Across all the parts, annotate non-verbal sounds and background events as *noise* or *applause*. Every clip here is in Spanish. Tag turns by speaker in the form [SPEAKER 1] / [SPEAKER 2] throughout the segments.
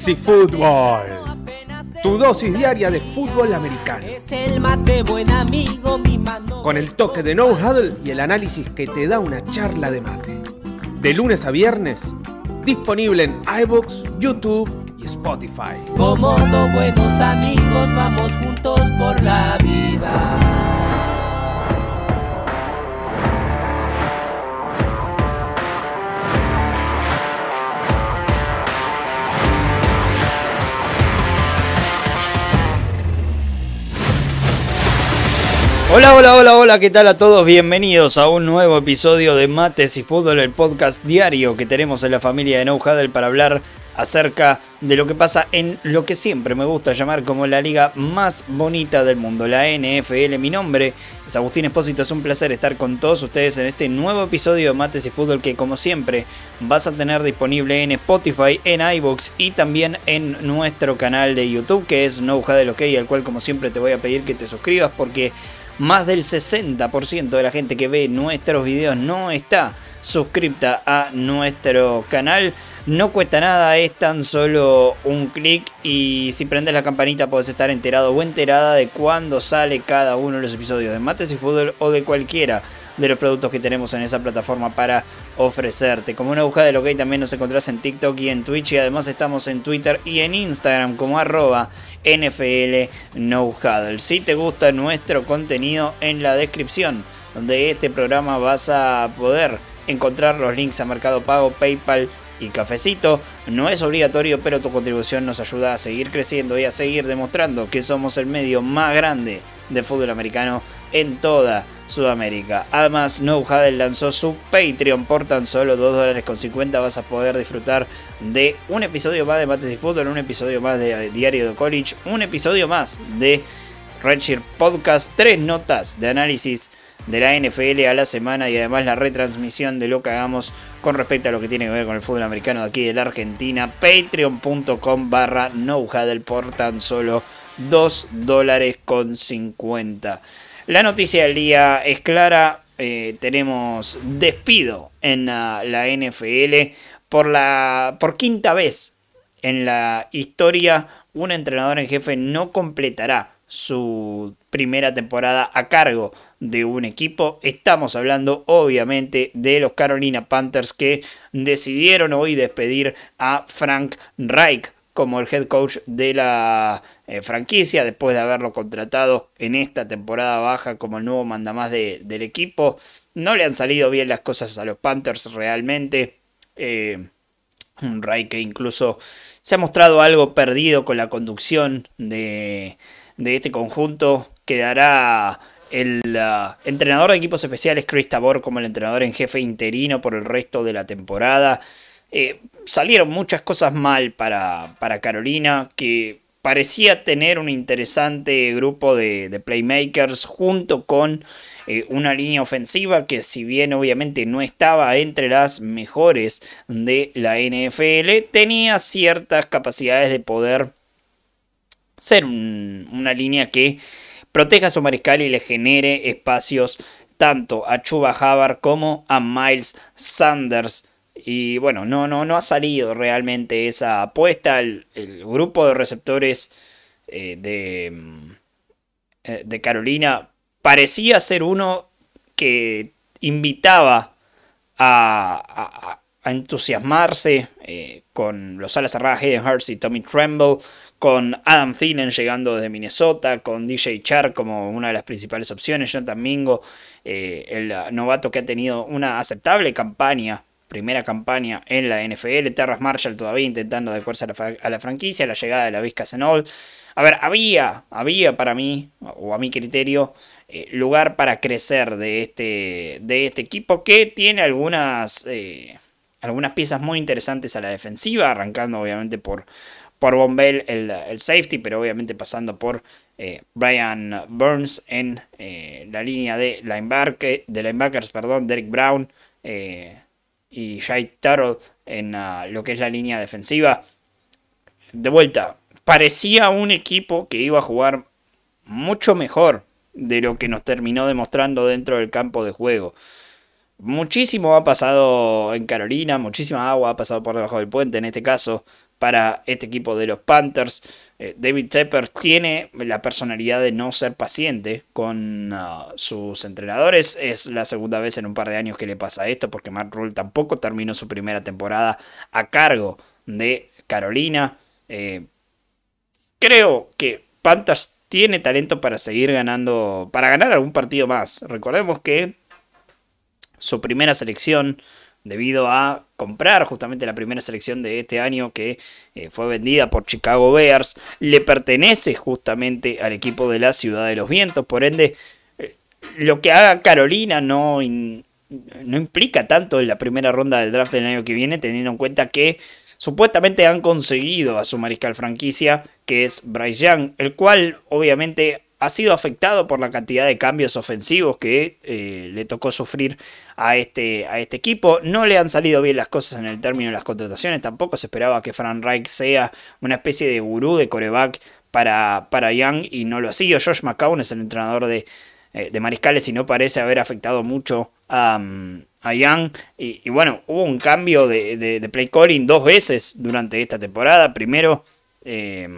[SPEAKER 1] Fantasy Football. Tu dosis diaria de fútbol americano. Es el mate buen amigo, mi mano. Con el toque de No Huddle y el análisis que te da una charla de mate. De lunes a viernes, disponible en iVoox, YouTube y Spotify. Como buenos amigos, vamos juntos por la vida. Hola, hola, hola, hola, ¿qué tal a todos? Bienvenidos a un nuevo episodio de Mates y Fútbol, el podcast diario que tenemos en la familia de No para hablar acerca de lo que pasa en lo que siempre me gusta llamar como la liga más bonita del mundo, la NFL. Mi nombre es Agustín Espósito, es un placer estar con todos ustedes en este nuevo episodio de Mates y Fútbol que como siempre vas a tener disponible en Spotify, en iBox y también en nuestro canal de YouTube que es No OK, al cual como siempre te voy a pedir que te suscribas porque más del 60% de la gente que ve nuestros videos no está suscripta a nuestro canal. No cuesta nada, es tan solo un clic y si prendes la campanita puedes estar enterado o enterada de cuándo sale cada uno de los episodios de Mates y Fútbol o de cualquiera de los productos que tenemos en esa plataforma para ofrecerte. Como una búsqueda de lo que también nos encontrás en TikTok y en Twitch y además estamos en Twitter y en Instagram como arroba NFL Si te gusta nuestro contenido en la descripción de este programa vas a poder encontrar los links a Mercado Pago, PayPal y Cafecito. No es obligatorio, pero tu contribución nos ayuda a seguir creciendo y a seguir demostrando que somos el medio más grande de fútbol americano en toda Sudamérica. Además, No Haddle lanzó su Patreon por tan solo 2 dólares con 50. Vas a poder disfrutar de un episodio más de Mates y Fútbol, un episodio más de eh, Diario de College, un episodio más de Redshirt Podcast, tres notas de análisis de la NFL a la semana y además la retransmisión de lo que hagamos con respecto a lo que tiene que ver con el fútbol americano de aquí de la Argentina. Patreon.com barra Haddle por tan solo 2 dólares con 50. La noticia del día es clara. Eh, tenemos despido en ah, la, NFL por, la, por quinta vez en la historia. Un entrenador en jefe no completará su primera temporada a cargo de un equipo. Estamos hablando obviamente de los Carolina Panthers que decidieron hoy despedir a Frank Reich como el head coach de la eh, franquicia después de haberlo contratado en esta temporada baja como el nuevo mandamás de, del equipo. No le han salido bien las cosas a los Panthers realmente. Eh, un Ray que incluso se ha mostrado algo perdido con la conducción de, este conjunto. Quedará el entrenador de equipos especiales Chris Tabor como el entrenador en jefe interino por el resto de la temporada. Eh, salieron muchas cosas mal para, para Carolina que parecía tener un interesante grupo de, playmakers junto con eh, una línea ofensiva que si bien obviamente no estaba entre las mejores de la NFL, tenía ciertas capacidades de poder ser una línea que proteja a su mariscal y le genere espacios tanto a Chuba Havard como a Miles Sanders y bueno, no, no, no ha salido realmente esa apuesta. El, grupo de receptores eh, mm, eh, de, Carolina parecía ser uno que invitaba a, entusiasmarse eh, con los alas cerradas Hayden Hurst y Tommy Tremble, con Adam Thielen llegando desde Minnesota, con DJ Char como una de las principales opciones, Jonathan Mingo, el novato que ha tenido una aceptable campaña primera campaña en la NFL, Terras Marshall todavía intentando adecuarse a la, a la franquicia, la llegada de la Vizca Senol. A ver, había, había para mí, o a mi criterio, eh, lugar para crecer de este, de este equipo que tiene algunas, eh, algunas piezas muy interesantes a la defensiva, arrancando obviamente por, por Bombell el, safety, pero obviamente pasando por eh, Brian Burns en la línea de, de linebackers, perdón, Derek Brown y Jai Tarot en ah, lo que es la línea defensiva. De vuelta, parecía un equipo que iba a jugar mucho mejor de lo que nos terminó demostrando dentro del campo de juego. Muchísimo ha pasado en Carolina, muchísima agua ha pasado por debajo del puente en este caso para este equipo de los Panthers. Eh, David Tepper tiene la personalidad de no ser paciente con uh, sus entrenadores. Es la segunda vez en un par de años que le pasa esto porque Mark Rule tampoco terminó su primera temporada a cargo de Carolina. Eh, creo que Panthers tiene talento para seguir ganando, para ganar algún partido más. Recordemos que su primera selección debido a comprar justamente la primera selección de este año que eh, fue vendida por Chicago Bears, le pertenece justamente al equipo de la Ciudad de los Vientos, por ende eh, lo que haga Carolina no, no implica tanto en la primera ronda del draft del año que viene, teniendo en cuenta que supuestamente han conseguido a su mariscal franquicia, que es Bryce Young, el cual obviamente ha sido afectado por la cantidad de cambios ofensivos que eh, le tocó sufrir a este, a este equipo. No le han salido bien las cosas en el término de las contrataciones. Tampoco se esperaba que Fran Reich sea una especie de gurú de coreback para, para Young y no lo ha sido. Josh McCown es el entrenador de, eh, Mariscales y no parece haber afectado mucho a, mm, Young. Y, bueno, hubo un cambio de, play calling dos veces durante esta temporada. Primero... Eh,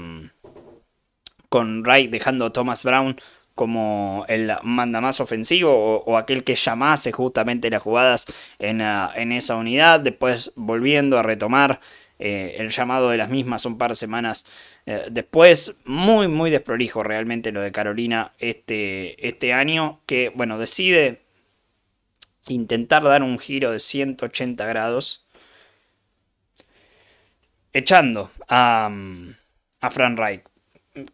[SPEAKER 1] con Wright dejando a Thomas Brown como el manda más ofensivo o, aquel que llamase justamente las jugadas en, ah, esa unidad, después volviendo a retomar eh, el llamado de las mismas un par de semanas eh, después. Muy, muy desprolijo realmente lo de Carolina este, este año, que bueno, decide intentar dar un giro de 180 grados, echando a, mm, a Frank Reich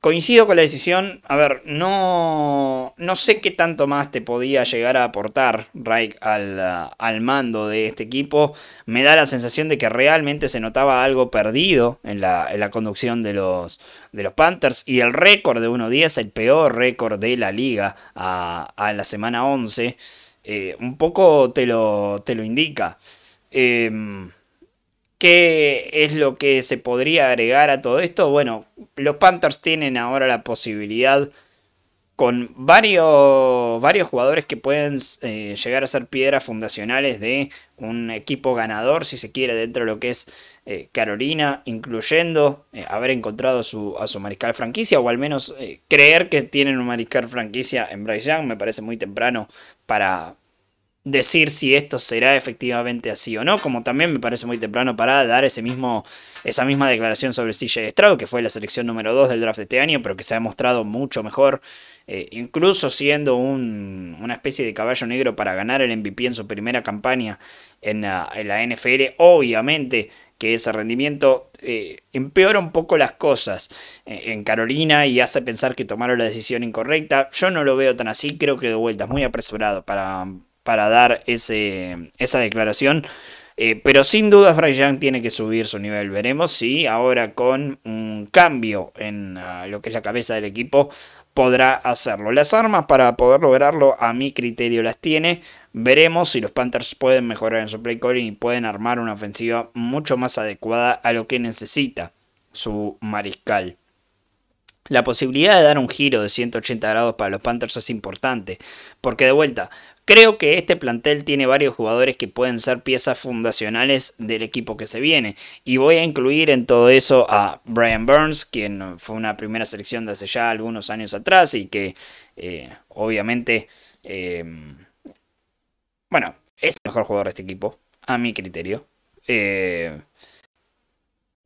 [SPEAKER 1] coincido con la decisión. A ver, no, no sé qué tanto más te podía llegar a aportar Reich al, uh, al, mando de este equipo. Me da la sensación de que realmente se notaba algo perdido en la, en la conducción de los, de los Panthers. Y el récord de 1-10, el peor récord de la liga a, la semana 11, eh, un poco te lo, te lo indica. Em, ¿Qué es lo que se podría agregar a todo esto? Bueno, los Panthers tienen ahora la posibilidad con varios, varios jugadores que pueden eh, llegar a ser piedras fundacionales de un equipo ganador, si se quiere, dentro de lo que es eh, Carolina, incluyendo eh, haber encontrado a su mariscal franquicia, o al menos creer que tienen un mariscal franquicia en Bryce Young. Me parece muy temprano para, decir si esto será efectivamente así o no, como también me parece muy temprano para dar ese mismo, esa misma declaración sobre CJ Stroud, que fue la selección número 2 del draft de este año, pero que se ha mostrado mucho mejor, eh, incluso siendo una especie de caballo negro para ganar el MVP en su primera campaña en la, NFL, obviamente que ese rendimiento eh, empeora un poco las cosas eh, en Carolina y hace pensar que tomaron la decisión incorrecta. Yo no lo veo tan así, creo que de vuelta es muy apresurado para, para dar esa declaración. Eh, pero sin duda Young tiene que subir su nivel. Veremos si ahora con un cambio en ah, lo que es la cabeza del equipo podrá hacerlo. Las armas para poder lograrlo a mi criterio las tiene. Veremos si los Panthers pueden mejorar en su play calling y pueden armar una ofensiva mucho más adecuada a lo que necesita su mariscal. La posibilidad de dar un giro de 180 grados para los Panthers es importante, porque de vuelta, Creo que este plantel tiene varios jugadores que pueden ser piezas fundacionales del equipo que se viene. Y voy a incluir en todo eso a Brian Burns, quien fue una primera selección de hace ya algunos años atrás y que eh, obviamente, eh, bueno, es el mejor jugador de este equipo, a mi criterio. Eh,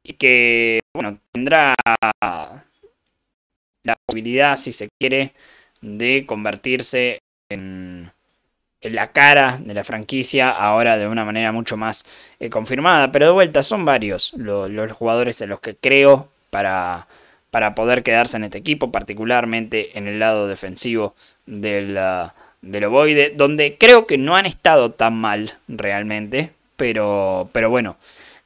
[SPEAKER 1] y que, bueno, tendrá la posibilidad, si se quiere, de convertirse en la cara de la franquicia ahora de una manera mucho más eh, confirmada. Pero de vuelta, son varios los jugadores de los que creo para, para poder quedarse en este equipo, particularmente en el lado defensivo del, ah, del ovoide, donde creo que no han estado tan mal realmente, pero, pero bueno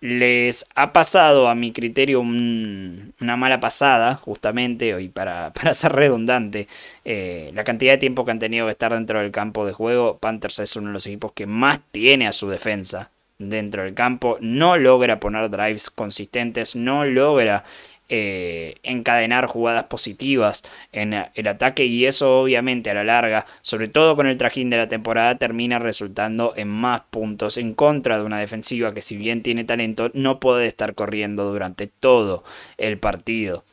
[SPEAKER 1] les ha pasado a mi criterio una mala pasada, justamente, y para, *laughs* ser redundante, eh, la cantidad de tiempo que han tenido que estar dentro del campo de juego, Panthers es uno de los equipos que más tiene a su defensa dentro del campo, no logra poner drives consistentes, no logra eh, encadenar jugadas positivas en el ataque y eso obviamente a la larga, sobre todo con el trajín de la temporada, termina resultando en más puntos en contra de una defensiva que si bien tiene talento no puede estar corriendo durante todo el partido.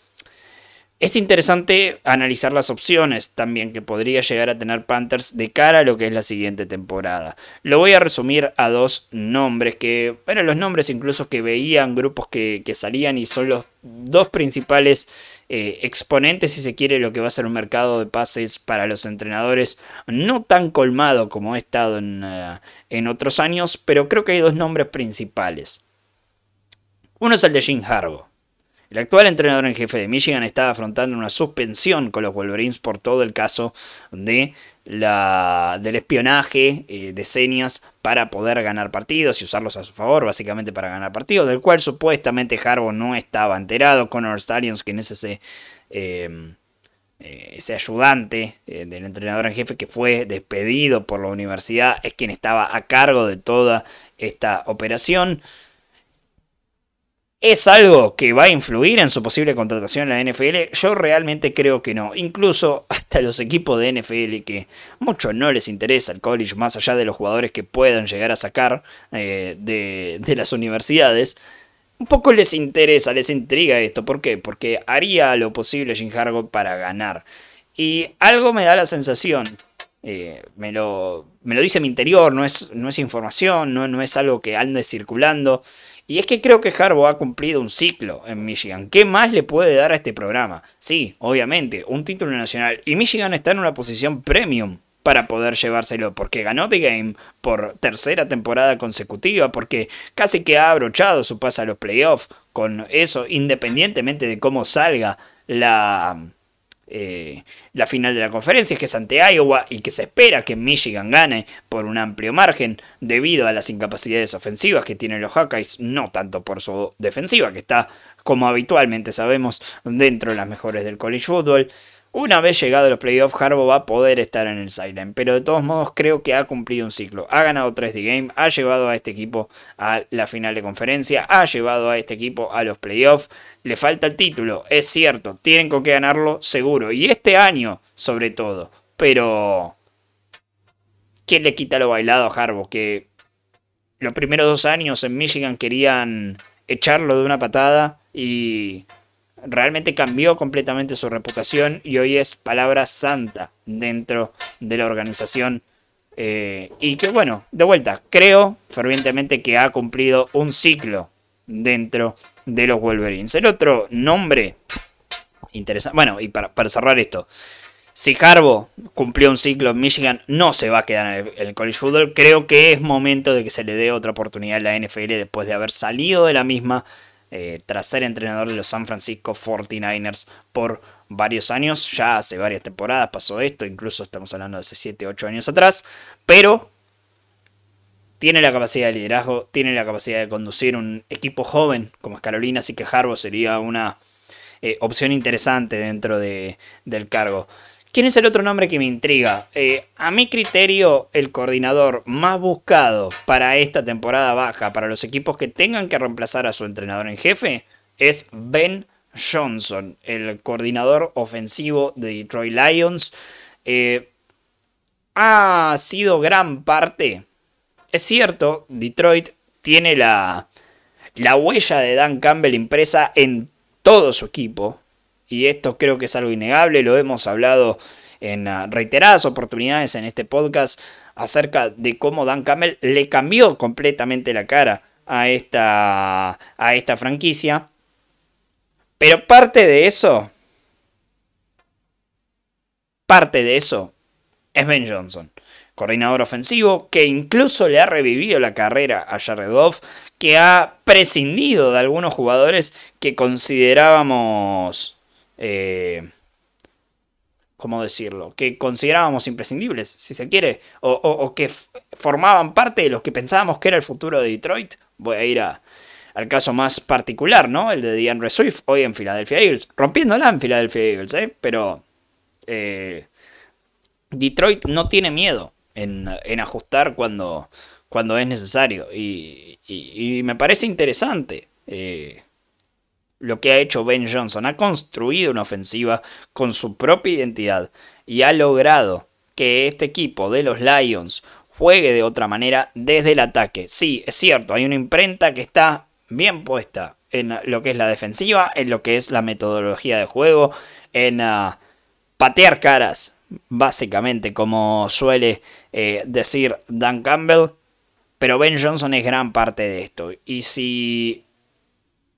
[SPEAKER 1] Es interesante analizar las opciones también que podría llegar a tener Panthers de cara a lo que es la siguiente temporada. Lo voy a resumir a dos nombres que, bueno, los nombres incluso que veían grupos que, salían y son los dos principales eh, exponentes, si se quiere, lo que va a ser un mercado de pases para los entrenadores, no tan colmado como ha estado en, eh, en otros años, pero creo que hay dos nombres principales. Uno es el de Jim Harbaugh. El actual entrenador en jefe de Michigan estaba afrontando una suspensión con los Wolverines por todo el caso de la, del espionaje eh, de señas para poder ganar partidos y usarlos a su favor, básicamente para ganar partidos, del cual supuestamente Harbaugh no estaba enterado. Connor Stallions, quien es ese, em, eh, ese ayudante eh, del entrenador en jefe que fue despedido por la universidad, es quien estaba a cargo de toda esta operación. ¿Es algo que va a influir en su posible contratación en la NFL? Yo realmente creo que no. Incluso hasta los equipos de NFL que mucho no les interesa el college, más allá de los jugadores que puedan llegar a sacar eh, de, las universidades, un poco les interesa, les intriga esto. ¿Por qué? Porque haría lo posible Jim Hargo para ganar. Y algo me da la sensación eh, me, lo, me, lo, dice mi interior, no es, no es información, no, no es algo que ande circulando. Y es que creo que Harbaugh ha cumplido un ciclo en Michigan. ¿Qué más le puede dar a este programa? Sí, obviamente, un título nacional. Y Michigan está en una posición premium para poder llevárselo, porque ganó The Game por tercera temporada consecutiva, porque casi que ha abrochado su paso a los playoffs con eso, independientemente de cómo salga la, eh, la final de la conferencia, es que es ante Iowa y que se espera que Michigan gane por un amplio margen debido a las incapacidades ofensivas que tienen los Hawkeyes, no tanto por su defensiva, que está como habitualmente sabemos dentro de las mejores del college football. Una vez llegado a los playoffs, Harbo va a poder estar en el sideline, pero de todos modos creo que ha cumplido un ciclo. Ha ganado 3 de game, ha llevado a este equipo a la final de conferencia, ha llevado a este equipo a los playoffs. Le falta el título, es cierto, tienen con qué ganarlo seguro. Y este año, sobre todo. Pero... ¿Quién le quita lo bailado a Harbo? Que los primeros dos años en Michigan querían echarlo de una patada y realmente cambió completamente su reputación y hoy es palabra santa dentro de la organización. Eh, y que bueno, de vuelta, creo fervientemente que ha cumplido un ciclo dentro de los Wolverines. El otro nombre interesante, bueno, y para, cerrar esto, si Harbo cumplió un ciclo en Michigan, no se va a quedar en el, college football. Creo que es momento de que se le dé otra oportunidad a la NFL después de haber salido de la misma eh, tras ser entrenador de los San Francisco 49ers por varios años, ya hace varias temporadas pasó esto, incluso estamos hablando de hace 7, 8 años atrás, pero tiene la capacidad de liderazgo, tiene la capacidad de conducir un equipo joven como es Carolina, así que Harbaugh sería una eh, opción interesante dentro del cargo. ¿Quién es el otro nombre que me intriga? Eh, a mi criterio, el coordinador más buscado para esta temporada baja, para los equipos que tengan que reemplazar a su entrenador en jefe, es Ben Johnson, el coordinador ofensivo de Detroit Lions. Eh, ha sido gran parte. Es cierto, Detroit tiene la, la huella de Dan Campbell impresa en todo su equipo y esto creo que es algo innegable, lo hemos hablado en ah, reiteradas oportunidades en este podcast acerca de cómo Dan Campbell le cambió completamente la cara a esta, a esta franquicia. Pero parte de eso, parte de eso es Ben Johnson, coordinador ofensivo que incluso le ha revivido la carrera a Jared que ha prescindido de algunos jugadores que considerábamos eh, ¿Cómo decirlo? Que considerábamos imprescindibles, si se quiere, o, que formaban parte de los que pensábamos que era el futuro de Detroit. Voy a ir al caso más particular, ¿no? El de DeAndre Swift, hoy en Philadelphia Eagles. Rompiéndola en Philadelphia Eagles, ¿eh? Pero eh, Detroit no tiene miedo en, ajustar cuando, cuando, es necesario. Y, me parece interesante. Eh, lo que ha hecho Ben Johnson. Ha construido una ofensiva con su propia identidad y ha logrado que este equipo de los Lions juegue de otra manera desde el ataque. Sí, es cierto, hay una imprenta que está bien puesta en lo que es la defensiva, en lo que es la metodología de juego, en ah, patear caras, básicamente, como suele eh, decir Dan Campbell. Pero Ben Johnson es gran parte de esto. Y si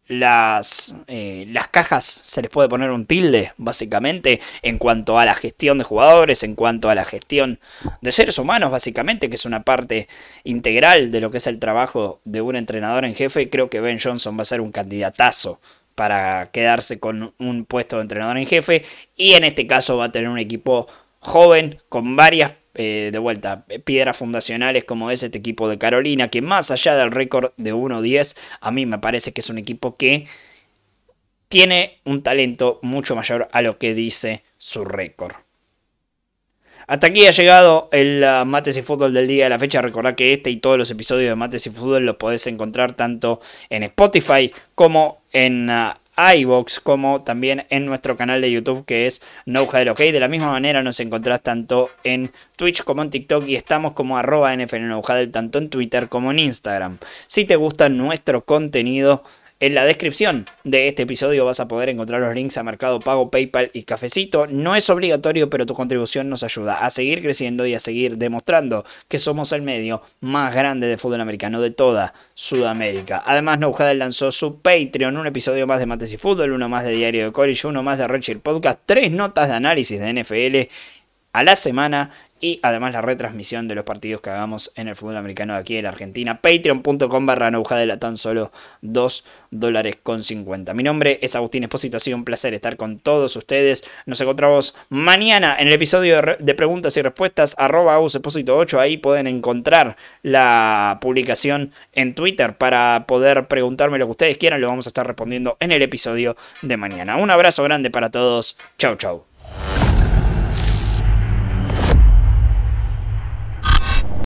[SPEAKER 1] las, eh, las cajas se les puede poner un tilde, básicamente, en cuanto a la gestión de jugadores, en cuanto a la gestión de seres humanos, básicamente, que es una parte integral de lo que es el trabajo de un entrenador en jefe. Creo que Ben Johnson va a ser un candidatazo para quedarse con un puesto de entrenador en jefe y en este caso va a tener un equipo joven con varias eh, de vuelta, eh, piedras fundacionales como es este equipo de Carolina, que más allá del récord de 1-10, a mí me parece que es un equipo que tiene un talento mucho mayor a lo que dice su récord. Hasta aquí ha llegado el ah, Mates y Fútbol del día de la fecha. Recordad que este y todos los episodios de Mates y Fútbol los podés encontrar tanto en Spotify como en ah, iBox como también en nuestro canal de YouTube que es NoHead OK. De la misma manera nos encontrás tanto en Twitch como en TikTok y estamos como arroba tanto en Twitter como en Instagram. Si te gusta nuestro contenido en la descripción de este episodio vas a poder encontrar los links a Mercado Pago, PayPal y Cafecito. No es obligatorio, pero tu contribución nos ayuda a seguir creciendo y a seguir demostrando que somos el medio más grande de fútbol americano de toda Sudamérica. Además, Nojada lanzó su Patreon, un episodio más de Mates y Fútbol, uno más de Diario de College, uno más de Richard Podcast, tres notas de análisis de NFL a la semana y además la retransmisión de los partidos que hagamos en el fútbol americano aquí en la Argentina. Patreon.com barra de tan solo 2 dólares con 50. Mi nombre es Agustín Espósito, ha sido un placer estar con todos ustedes. Nos encontramos mañana en el episodio de preguntas y respuestas arroba 8 Ahí pueden encontrar la publicación en Twitter para poder preguntarme lo que ustedes quieran. Lo vamos a estar respondiendo en el episodio de mañana. Un abrazo grande para todos. Chau, chau.